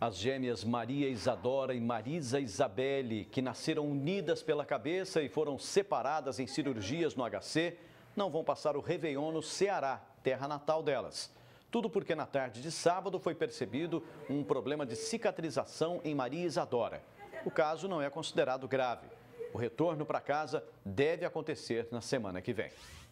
As gêmeas Maria Isadora e Marisa Isabelle, que nasceram unidas pela cabeça e foram separadas em cirurgias no HC, não vão passar o Réveillon no Ceará, terra natal delas. Tudo porque na tarde de sábado foi percebido um problema de cicatrização em Maria Isadora. O caso não é considerado grave. O retorno para casa deve acontecer na semana que vem.